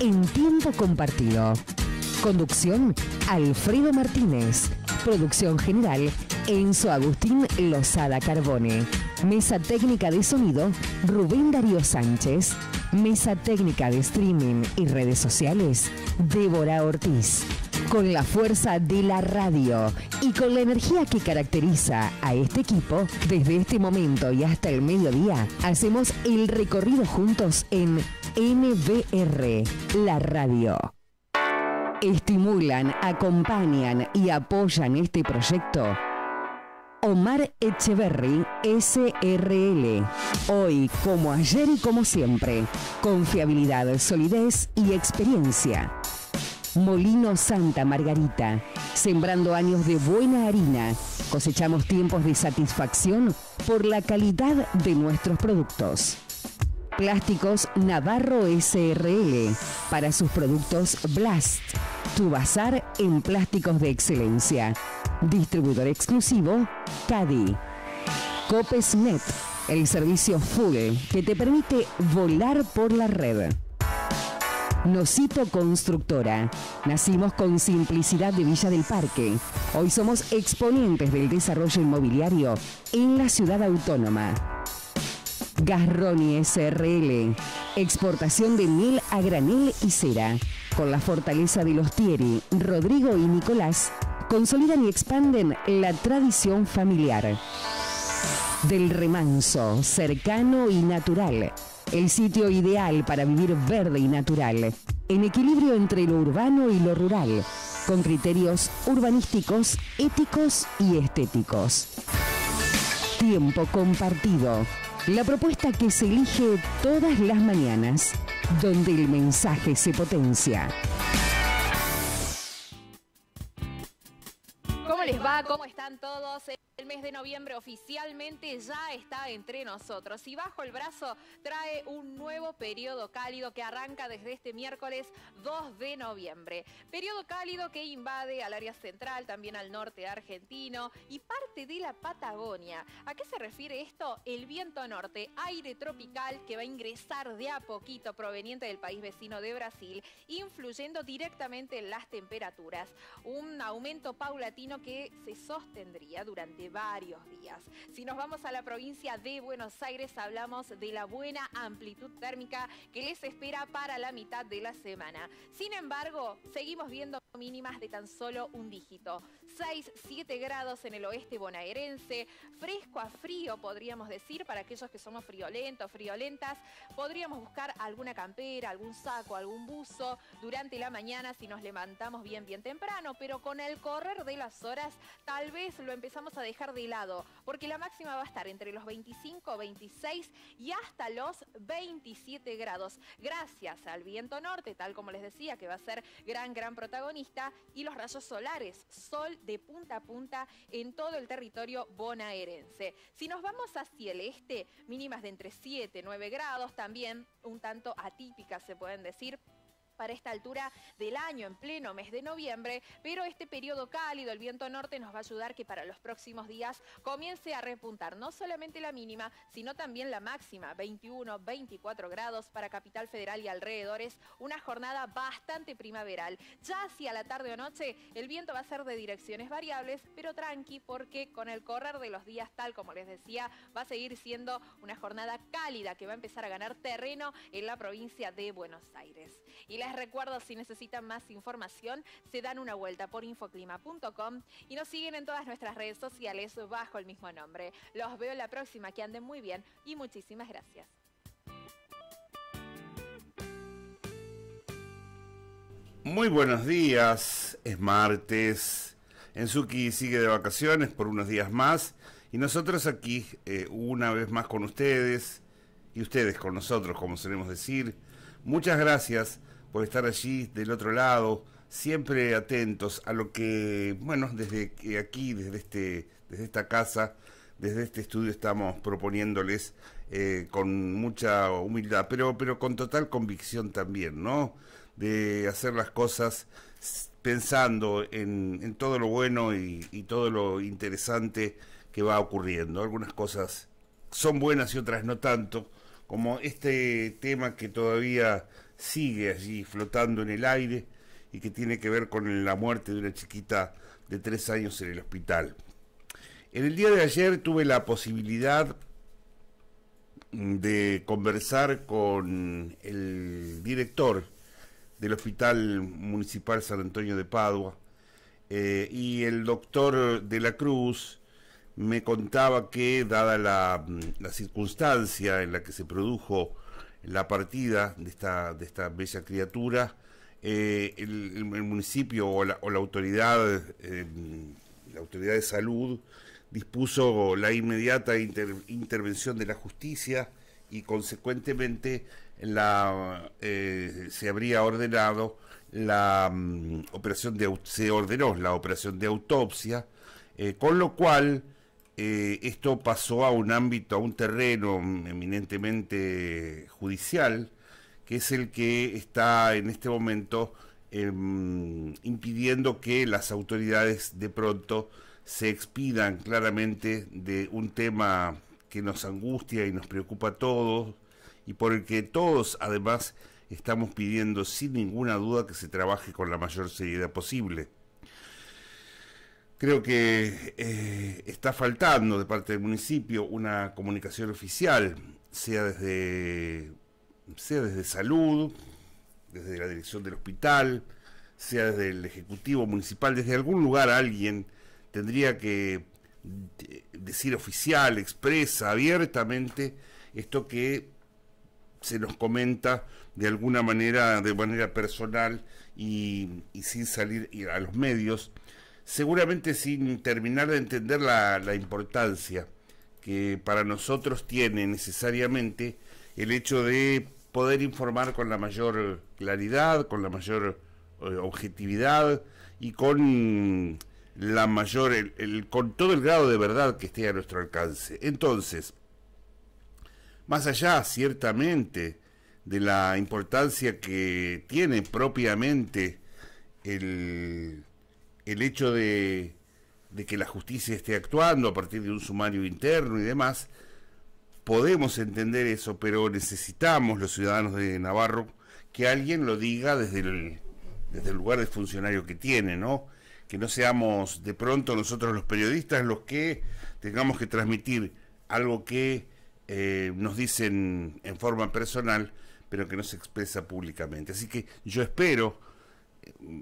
en tiempo compartido. Conducción, Alfredo Martínez. Producción general, Enzo Agustín Lozada Carbone. Mesa técnica de sonido, Rubén Darío Sánchez. Mesa técnica de streaming y redes sociales, Débora Ortiz. Con la fuerza de la radio y con la energía que caracteriza a este equipo, desde este momento y hasta el mediodía, hacemos el recorrido juntos en NBR, la radio. Estimulan, acompañan y apoyan este proyecto. Omar Echeverry, SRL. Hoy, como ayer y como siempre. Confiabilidad, solidez y experiencia. Molino Santa Margarita. Sembrando años de buena harina, cosechamos tiempos de satisfacción por la calidad de nuestros productos. Plásticos Navarro SRL para sus productos Blast, tu bazar en plásticos de excelencia. Distribuidor exclusivo, Cadi. Copesnet, el servicio full que te permite volar por la red. Nosito Constructora. Nacimos con simplicidad de Villa del Parque. Hoy somos exponentes del desarrollo inmobiliario en la ciudad autónoma. Garroni SRL, exportación de miel a granel y cera. Con la fortaleza de los Tieri, Rodrigo y Nicolás, consolidan y expanden la tradición familiar. Del remanso, cercano y natural. El sitio ideal para vivir verde y natural, en equilibrio entre lo urbano y lo rural, con criterios urbanísticos, éticos y estéticos. Tiempo compartido. La propuesta que se elige todas las mañanas, donde el mensaje se potencia. ¿Cómo les va? ¿Cómo están todos? El mes de noviembre oficialmente ya está entre nosotros y bajo el brazo trae un nuevo periodo cálido que arranca desde este miércoles 2 de noviembre. Periodo cálido que invade al área central, también al norte argentino y parte de la Patagonia. ¿A qué se refiere esto? El viento norte, aire tropical que va a ingresar de a poquito proveniente del país vecino de Brasil, influyendo directamente en las temperaturas. Un aumento paulatino que se sostendría durante varios días. Si nos vamos a la provincia de Buenos Aires, hablamos de la buena amplitud térmica que les espera para la mitad de la semana. Sin embargo, seguimos viendo mínimas de tan solo un dígito. 6, 7 grados en el oeste bonaerense, fresco a frío podríamos decir para aquellos que somos friolentos, friolentas, podríamos buscar alguna campera, algún saco, algún buzo durante la mañana si nos levantamos bien bien temprano, pero con el correr de las horas tal vez lo empezamos a dejar de lado, porque la máxima va a estar entre los 25, 26 y hasta los 27 grados. Gracias al viento norte, tal como les decía, que va a ser gran, gran protagonista, y los rayos solares, sol de punta a punta en todo el territorio bonaerense. Si nos vamos hacia el este, mínimas de entre 7, 9 grados, también un tanto atípicas se pueden decir para esta altura del año, en pleno mes de noviembre, pero este periodo cálido, el viento norte, nos va a ayudar que para los próximos días comience a repuntar no solamente la mínima, sino también la máxima, 21, 24 grados para Capital Federal y alrededores, una jornada bastante primaveral. Ya hacia la tarde o noche, el viento va a ser de direcciones variables, pero tranqui, porque con el correr de los días, tal como les decía, va a seguir siendo una jornada cálida que va a empezar a ganar terreno en la provincia de Buenos Aires. Les recuerdo, si necesitan más información, se dan una vuelta por infoclima.com y nos siguen en todas nuestras redes sociales bajo el mismo nombre. Los veo la próxima, que anden muy bien y muchísimas gracias. Muy buenos días, es martes. Enzuki sigue de vacaciones por unos días más y nosotros aquí eh, una vez más con ustedes y ustedes con nosotros, como solemos decir. Muchas gracias por estar allí del otro lado, siempre atentos a lo que, bueno, desde aquí, desde, este, desde esta casa, desde este estudio estamos proponiéndoles eh, con mucha humildad, pero, pero con total convicción también, ¿no? De hacer las cosas pensando en, todo lo bueno y, y todo lo interesante que va ocurriendo. Algunas cosas son buenas y otras no tanto, como este tema que todavía sigue allí flotando en el aire y que tiene que ver con la muerte de una chiquita de tres años en el hospital. En el día de ayer tuve la posibilidad de conversar con el director del Hospital Municipal San Antonio de Padua eh, y el doctor de la Cruz me contaba que dada la mm, circunstancia en la que se produjo la partida de esta, de esta bella criatura, eh, el, municipio o la, o la autoridad, eh, la autoridad de salud, dispuso la inmediata intervención de la justicia y consecuentemente la, eh, se habría ordenado la mm, operación de se ordenó la operación de autopsia, con lo cual eh, esto pasó a un ámbito, a un terreno eminentemente judicial, que es el que está en este momento em, impidiendo que las autoridades de pronto se expidan claramente de un tema que nos angustia y nos preocupa a todos y por el que todos además estamos pidiendo sin ninguna duda que se trabaje con la mayor seriedad posible. Creo que eh, está faltando de parte del municipio una comunicación oficial, sea desde, sea desde salud, desde la dirección del hospital, sea desde el Ejecutivo Municipal, desde algún lugar alguien tendría que eh, decir oficial, expresa, abiertamente, esto que se nos comenta de alguna manera, de manera personal y, y sin salir a los medios seguramente sin terminar de entender la, la importancia que para nosotros tiene necesariamente el hecho de poder informar con la mayor claridad, con la mayor eh, objetividad y con la mayor el, con todo el grado de verdad que esté a nuestro alcance. Entonces, más allá ciertamente de la importancia que tiene propiamente el el hecho de, que la justicia esté actuando a partir de un sumario interno y demás, podemos entender eso, pero necesitamos los ciudadanos de Navarro que alguien lo diga desde el, lugar de funcionario que tiene, ¿no? Que no seamos de pronto nosotros los periodistas los que tengamos que transmitir algo que eh, nos dicen en forma personal, pero que no se expresa públicamente. Así que yo espero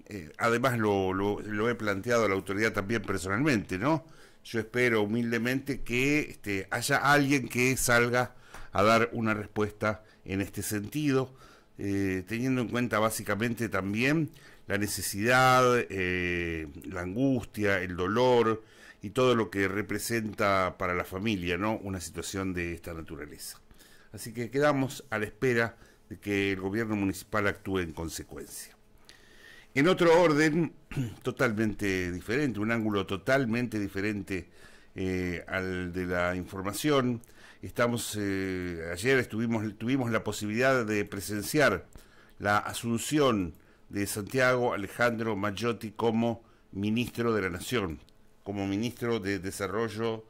eh, además lo, he planteado a la autoridad también personalmente, ¿no? Yo espero humildemente que este, haya alguien que salga a dar una respuesta en este sentido, eh, teniendo en cuenta básicamente también la necesidad, eh, la angustia, el dolor y todo lo que representa para la familia, ¿no? Una situación de esta naturaleza. Así que quedamos a la espera de que el gobierno municipal actúe en consecuencia. En otro orden, totalmente diferente, un ángulo totalmente diferente eh, al de la información, estamos eh, ayer estuvimos tuvimos la posibilidad de presenciar la asunción de Santiago Alejandro Maggiotti como ministro de la Nación, como ministro de Desarrollo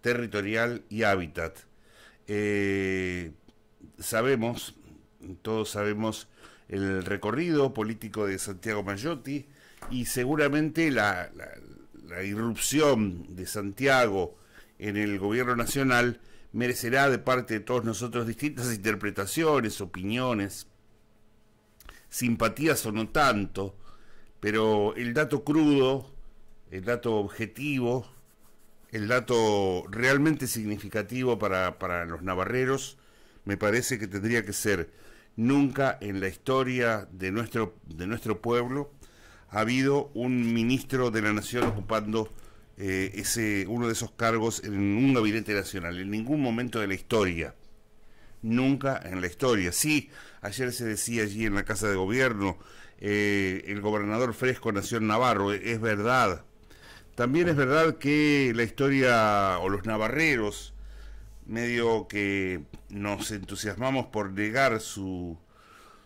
Territorial y Hábitat. Eh, sabemos, todos sabemos el recorrido político de Santiago Mayotti y seguramente la, irrupción de Santiago en el gobierno nacional merecerá de parte de todos nosotros distintas interpretaciones, opiniones, simpatías o no tanto, pero el dato crudo, el dato objetivo, el dato realmente significativo para, para los navarreros, me parece que tendría que ser Nunca en la historia de nuestro, de nuestro pueblo ha habido un ministro de la Nación ocupando eh, ese, uno de esos cargos en un gabinete nacional, en ningún momento de la historia. Nunca en la historia. Sí, ayer se decía allí en la Casa de Gobierno, eh, el gobernador fresco nació en Navarro, e, es verdad. También es verdad que la historia o los navarreros medio que nos entusiasmamos por negar su,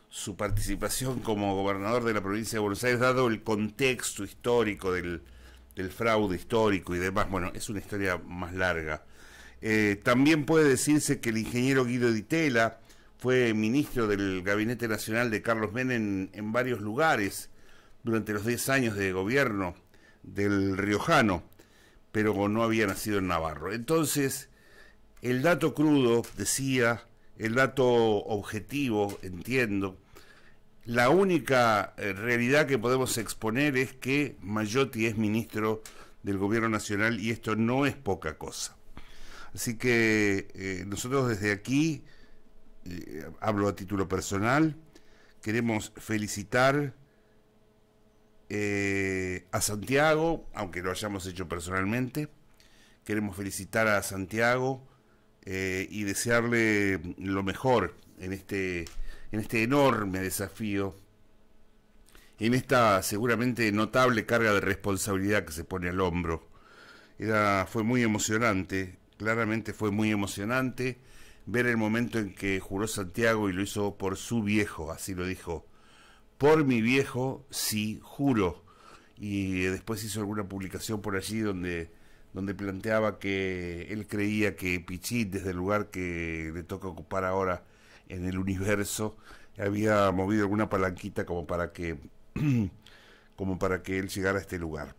su participación como gobernador de la provincia de Buenos Aires, dado el contexto histórico del, fraude histórico y demás. Bueno, es una historia más larga. Eh, también puede decirse que el ingeniero Guido Ditela fue ministro del Gabinete Nacional de Carlos Menem en, varios lugares durante los 10 años de gobierno del riojano, pero no había nacido en Navarro. Entonces, el dato crudo, decía, el dato objetivo, entiendo, la única eh, realidad que podemos exponer es que Mayotti es ministro del Gobierno Nacional y esto no es poca cosa. Así que eh, nosotros desde aquí, eh, hablo a título personal, queremos felicitar a Santiago, aunque lo hayamos hecho personalmente, queremos felicitar a Santiago eh, y desearle lo mejor en este, en este enorme desafío, en esta seguramente notable carga de responsabilidad que se pone al hombro. Era, fue muy emocionante, claramente fue muy emocionante ver el momento en que juró Santiago y lo hizo por su viejo, así lo dijo. Por mi viejo, sí, juro. Y eh, después hizo alguna publicación por allí donde donde planteaba que él creía que Pichit, desde el lugar que le toca ocupar ahora en el universo, había movido alguna palanquita como para que, como para que él llegara a este lugar.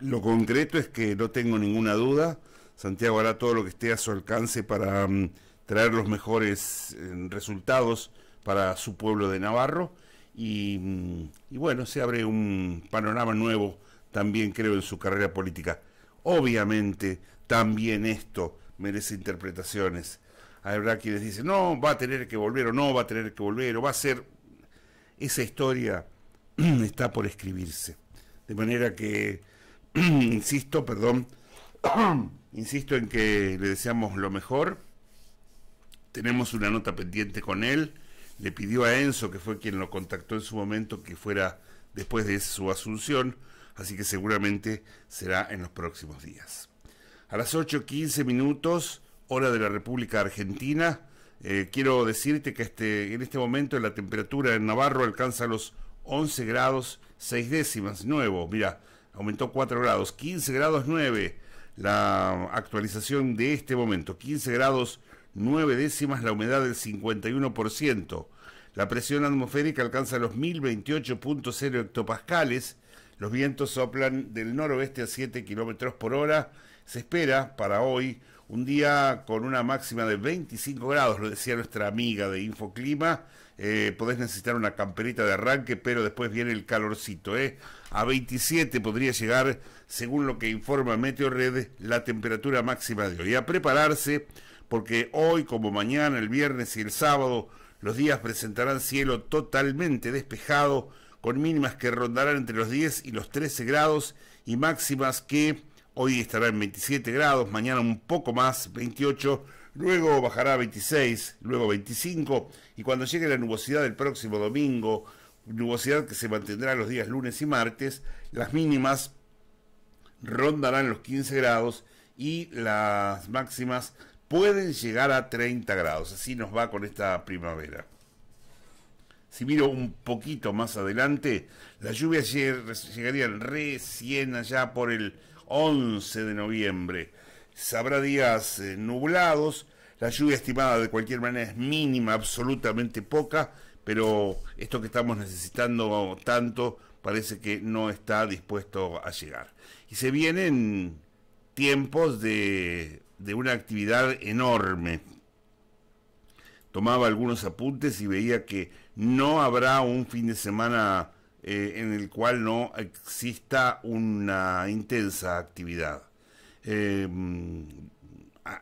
Lo concreto es que no tengo ninguna duda, Santiago hará todo lo que esté a su alcance para mm, traer los mejores eh, resultados para su pueblo de Navarro mm, y bueno, se abre un panorama nuevo también creo en su carrera política. Obviamente, también esto merece interpretaciones. Habrá quienes dicen, no, va a tener que volver o no va a tener que volver o va a ser... Esa historia está por escribirse. De manera que, insisto, perdón, insisto en que le deseamos lo mejor. Tenemos una nota pendiente con él. Le pidió a Enzo, que fue quien lo contactó en su momento, que fuera después de su asunción así que seguramente será en los próximos días. A las 8.15 minutos, hora de la República Argentina, eh, quiero decirte que este, en este momento la temperatura en Navarro alcanza los 11 grados 6 décimas, nuevo, mira, aumentó 4 grados, 15 grados 9 la actualización de este momento, 15 grados 9 décimas, la humedad del 51%, la presión atmosférica alcanza los 1028.0 hectopascales, los vientos soplan del noroeste a 7 kilómetros por hora. Se espera para hoy un día con una máxima de 25 grados, lo decía nuestra amiga de Infoclima. Eh, podés necesitar una camperita de arranque, pero después viene el calorcito. ¿eh? A 27 podría llegar, según lo que informa Meteorred, la temperatura máxima de hoy. A prepararse, porque hoy, como mañana, el viernes y el sábado, los días presentarán cielo totalmente despejado con mínimas que rondarán entre los 10 y los 13 grados y máximas que hoy estarán 27 grados, mañana un poco más, 28, luego bajará a 26, luego 25 y cuando llegue la nubosidad del próximo domingo, nubosidad que se mantendrá los días lunes y martes, las mínimas rondarán los 15 grados y las máximas pueden llegar a 30 grados. Así nos va con esta primavera si miro un poquito más adelante, la lluvia llegaría recién allá por el 11 de noviembre. Sabrá días eh, nublados, la lluvia estimada de cualquier manera es mínima, absolutamente poca, pero esto que estamos necesitando tanto parece que no está dispuesto a llegar. Y se vienen tiempos de, de una actividad enorme. Tomaba algunos apuntes y veía que no habrá un fin de semana eh, en el cual no exista una intensa actividad. Eh, mm,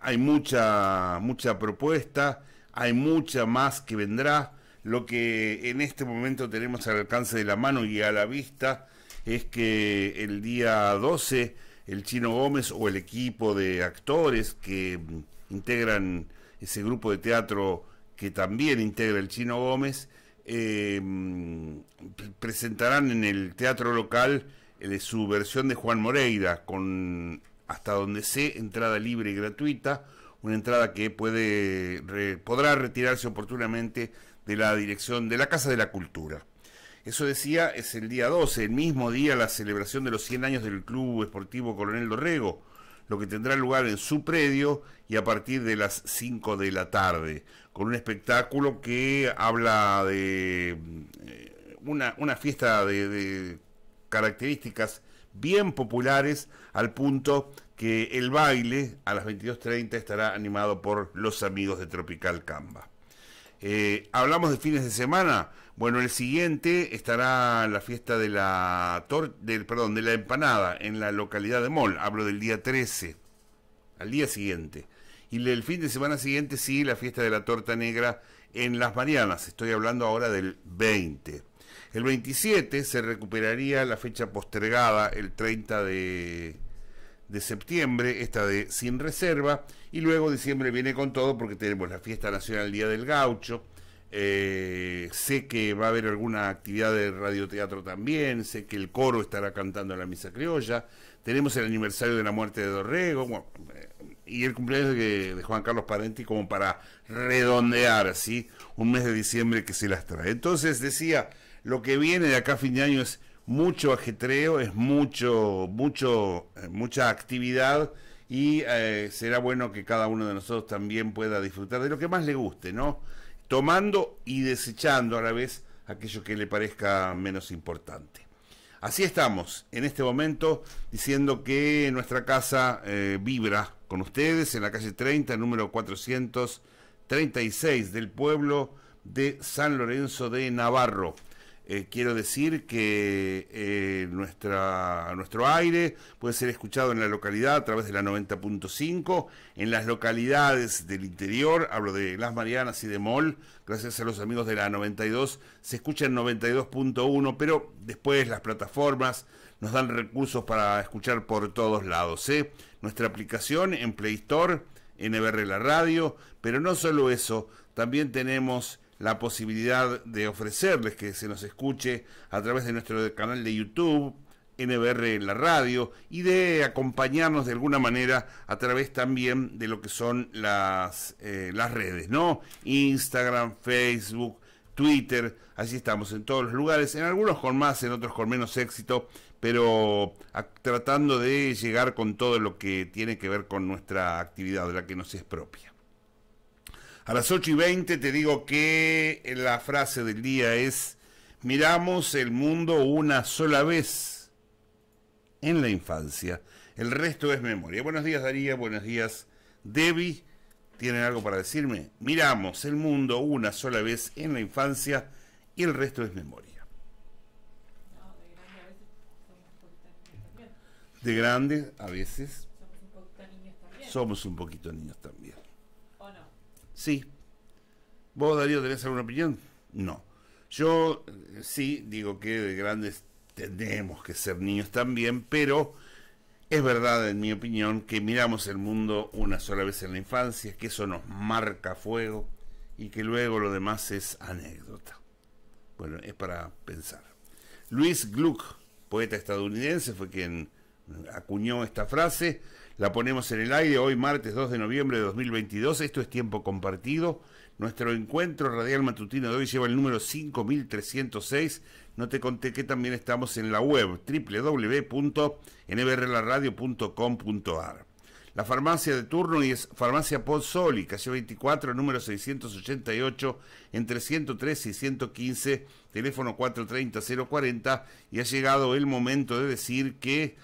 hay mucha, mucha propuesta, hay mucha más que vendrá. Lo que en este momento tenemos al alcance de la mano y a la vista es que el día 12 el Chino Gómez o el equipo de actores que mm, integran ese grupo de teatro que también integra el Chino Gómez, Em, presentarán en el teatro local eh, su versión de Juan Moreira, con hasta donde sé, entrada libre y gratuita, una entrada que puede podrá retirarse oportunamente de la dirección de la Casa de la Cultura. Eso decía, es el día 12, el mismo día la celebración de los 100 años del Club Esportivo Coronel Dorrego, lo que tendrá lugar en su predio y a partir de las 5 de la tarde con un espectáculo que habla de eh, una, fiesta de, características bien populares al punto que el baile a las 22.30 estará animado por los amigos de Tropical Camba. Eh, Hablamos de fines de semana. Bueno, el siguiente estará la fiesta de la, del, perdón, de la empanada en la localidad de Mol. Hablo del día 13, al día siguiente. Y el fin de semana siguiente sí, la fiesta de la torta negra en Las Marianas. Estoy hablando ahora del 20. El 27 se recuperaría la fecha postergada, el 30 de, de septiembre, esta de sin reserva. Y luego diciembre viene con todo porque tenemos la fiesta nacional Día del Gaucho. Eh, sé que va a haber alguna actividad de radioteatro también, sé que el coro estará cantando la misa criolla, tenemos el aniversario de la muerte de Dorrego, eh, y el cumpleaños de, Juan Carlos Parenti como para redondear, ¿sí? Un mes de diciembre que se las trae. Entonces decía, lo que viene de acá a fin de año es mucho ajetreo, es mucho, mucho, eh, mucha actividad y eh, será bueno que cada uno de nosotros también pueda disfrutar de lo que más le guste, ¿no? Tomando y desechando a la vez aquello que le parezca menos importante. Así estamos en este momento diciendo que nuestra casa eh, vibra con ustedes en la calle 30, número 436 del pueblo de San Lorenzo de Navarro. Eh, quiero decir que eh, nuestro aire puede ser escuchado en la localidad a través de la 90.5, en las localidades del interior, hablo de Las Marianas y de Mol, gracias a los amigos de la 92, se escucha en 92.1, pero después las plataformas nos dan recursos para escuchar por todos lados. ¿eh? nuestra aplicación en Play Store, NBR La Radio, pero no solo eso, también tenemos la posibilidad de ofrecerles que se nos escuche a través de nuestro canal de YouTube, NBR la radio y de acompañarnos de alguna manera a través también de lo que son las, eh, las redes, ¿no? Instagram, Facebook, Twitter, así estamos en todos los lugares, en algunos con más, en otros con menos éxito, pero tratando de llegar con todo lo que tiene que ver con nuestra actividad, la que nos es propia. A las 8 y 20 te digo que la frase del día es, miramos el mundo una sola vez en la infancia, el resto es memoria. Buenos días Daría, buenos días Debbie, ¿tienen algo para decirme? Miramos el mundo una sola vez en la infancia y el resto es memoria. de grandes a veces somos un poquito niños también. ¿O no? Sí. ¿Vos, Darío, tenés alguna opinión? No. Yo eh, sí digo que de grandes tenemos que ser niños también, pero es verdad, en mi opinión, que miramos el mundo una sola vez en la infancia, que eso nos marca fuego y que luego lo demás es anécdota. Bueno, es para pensar. Luis Gluck, poeta estadounidense, fue quien acuñó esta frase, la ponemos en el aire hoy martes 2 de noviembre de 2022, esto es tiempo compartido, nuestro encuentro radial matutino de hoy lleva el número 5306, no te conté que también estamos en la web www.nbrlaradio.com.ar. La farmacia de turno y es Farmacia Pozzoli, calle 24, número 688, entre 103 y 115, teléfono 430-040, y ha llegado el momento de decir que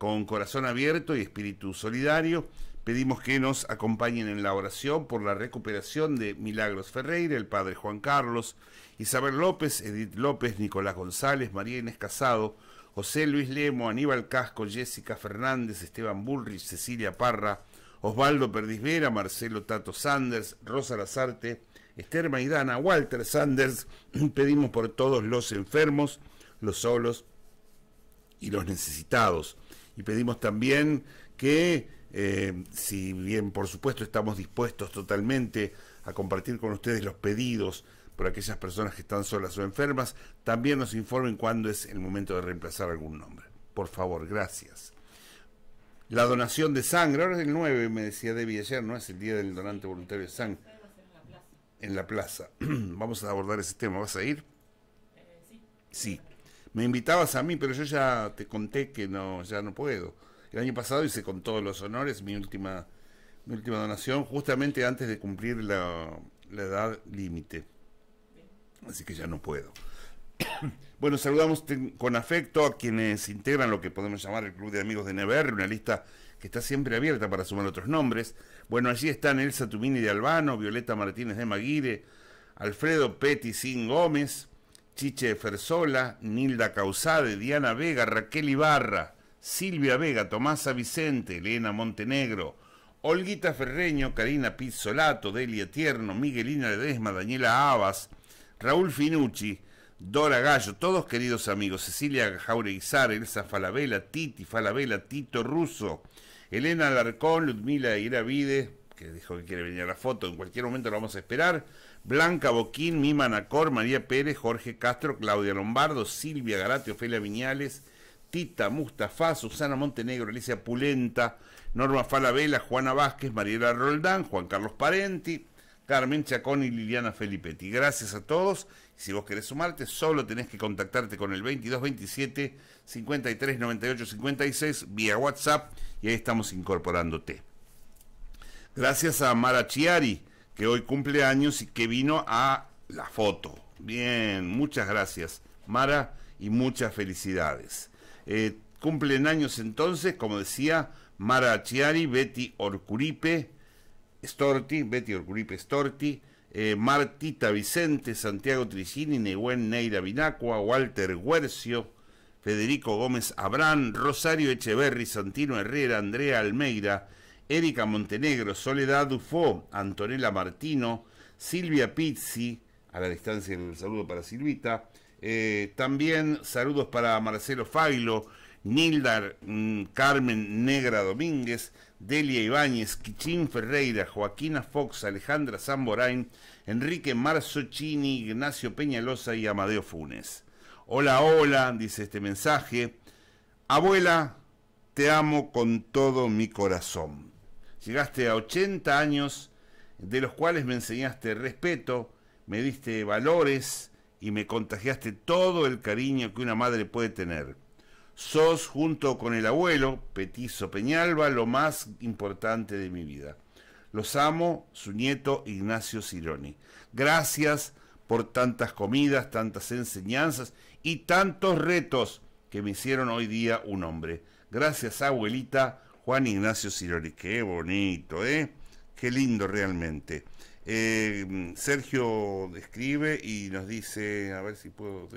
con corazón abierto y espíritu solidario, pedimos que nos acompañen en la oración por la recuperación de Milagros Ferreira, el padre Juan Carlos, Isabel López, Edith López, Nicolás González, María Inés Casado, José Luis Lemo, Aníbal Casco, Jessica Fernández, Esteban Bullrich, Cecilia Parra, Osvaldo Perdiz Vera, Marcelo Tato Sanders, Rosa Lazarte, Esther Maidana, Walter Sanders. Pedimos por todos los enfermos, los solos y los necesitados y pedimos también que, eh, si bien por supuesto estamos dispuestos totalmente a compartir con ustedes los pedidos por aquellas personas que están solas o enfermas, también nos informen cuándo es el momento de reemplazar algún nombre. Por favor, gracias. La donación de sangre, ahora es el 9, me decía Debbie ayer, ¿no? Es el día del donante voluntario de sangre. En la plaza. Vamos a abordar ese tema, ¿vas a ir? Eh, sí. Sí. Me invitabas a mí, pero yo ya te conté que no, ya no puedo. El año pasado hice con todos los honores mi última, mi última donación, justamente antes de cumplir la, edad límite. Así que ya no puedo. Bueno, saludamos con afecto a quienes integran lo que podemos llamar el Club de Amigos de Never, una lista que está siempre abierta para sumar otros nombres. Bueno, allí están Elsa Tumini de Albano, Violeta Martínez de Maguire, Alfredo Petty Sin Gómez, Chiche Fersola, Nilda Causade, Diana Vega, Raquel Ibarra, Silvia Vega, Tomasa Vicente, Elena Montenegro, Olguita Ferreño, Karina Pizzolato, Delia Tierno, Miguelina Ledesma, Daniela Abas, Raúl Finucci, Dora Gallo, todos queridos amigos, Cecilia Jaureguizar, Elsa Falabella, Titi Falabella, Tito Russo, Elena Alarcón, Ludmila Iravide, que dijo que quiere venir a la foto, en cualquier momento la vamos a esperar, Blanca Boquín, Mima Nacor, María Pérez, Jorge Castro, Claudia Lombardo, Silvia Garate, Ofelia Viñales, Tita Mustafa, Susana Montenegro, Alicia Pulenta, Norma Falavela, Juana Vázquez, Mariela Roldán, Juan Carlos Parenti, Carmen Chacón y Liliana Felipetti. Gracias a todos. Si vos querés sumarte, solo tenés que contactarte con el 2227 5398 56 vía WhatsApp y ahí estamos incorporándote. Gracias a Mara Chiari, que hoy cumple años y que vino a la foto. Bien, muchas gracias, Mara, y muchas felicidades. Eh, cumplen años entonces, como decía, Mara Achiari, Betty Orcuripe, Storti, Betty Orcuripe Storti, eh, Martita Vicente, Santiago Tricini Nehuen Neira Binacua, Walter Huercio, Federico Gómez Abrán, Rosario Echeverri, Santino Herrera, Andrea Almeida, Erika Montenegro, Soledad Dufo, Antonella Martino, Silvia Pizzi, a la distancia el saludo para Silvita, eh, también saludos para Marcelo Failo, Nildar mm, Carmen Negra Domínguez, Delia Ibáñez, Kichín Ferreira, Joaquina Fox, Alejandra Zamborain, Enrique Marzocchini, Ignacio Peñalosa y Amadeo Funes. Hola, hola, dice este mensaje. Abuela, te amo con todo mi corazón. Llegaste a 80 años de los cuales me enseñaste respeto, me diste valores y me contagiaste todo el cariño que una madre puede tener. Sos, junto con el abuelo, Petizo Peñalba, lo más importante de mi vida. Los amo, su nieto Ignacio Cironi. Gracias por tantas comidas, tantas enseñanzas y tantos retos que me hicieron hoy día un hombre. Gracias, abuelita, Juan Ignacio Sirori, qué bonito, ¿eh? Qué lindo realmente. Eh, Sergio escribe y nos dice, a ver si puedo,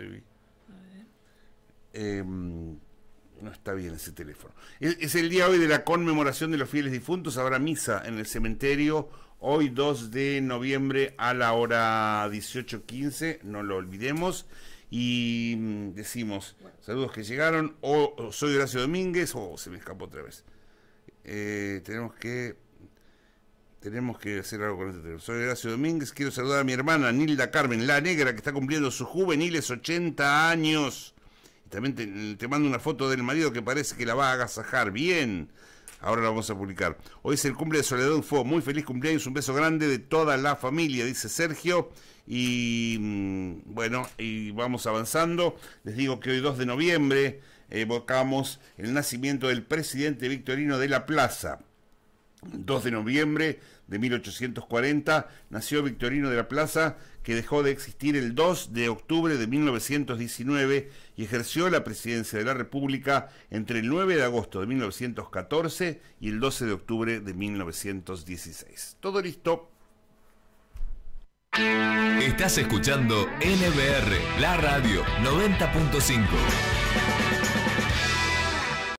em, no está bien ese teléfono. Es, el día hoy de la conmemoración de los fieles difuntos. Habrá misa en el cementerio hoy 2 de noviembre a la hora 18.15, no lo olvidemos. Y mm, decimos, saludos que llegaron, o soy Horacio Domínguez, o se me escapó otra vez. Eh, tenemos que tenemos que hacer algo con este tema. Soy Horacio Domínguez, quiero saludar a mi hermana Nilda Carmen, la negra, que está cumpliendo sus juveniles 80 años. también te, mando una foto del marido que parece que la va a agasajar. Bien, ahora la vamos a publicar. Hoy es el cumple de Soledad Ufo. Muy feliz cumpleaños, un beso grande de toda la familia, dice Sergio. Y mm, bueno, y vamos avanzando. Les digo que hoy 2 de noviembre evocamos el nacimiento del presidente Victorino de la Plaza. 2 de noviembre de 1840 nació Victorino de la Plaza, que dejó de existir el 2 de octubre de 1919 y ejerció la presidencia de la República entre el 9 de agosto de 1914 y el 12 de octubre de 1916. Todo listo. Estás escuchando NBR, la radio 90.5.